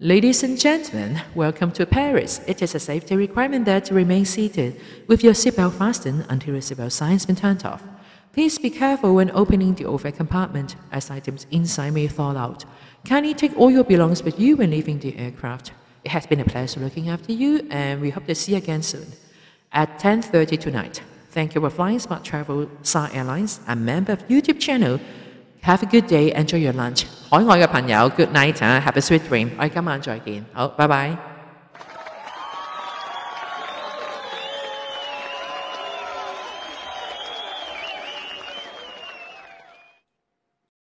Ladies and gentlemen, welcome to Paris. It is a safety requirement that you remain seated with your seatbelt fastened until your seatbelt sign has been turned off. Please be careful when opening the overhead compartment, as items inside may fall out. Kindly take all your belongings with you when leaving the aircraft. It has been a pleasure looking after you, and we hope to see you again soon at 10.30 tonight. Thank you for flying Smart Travel Star Airlines, a member of YouTube channel have a good day, enjoy your lunch. good night 啊，Have a sweet dream。我哋今晚再見，好，拜拜。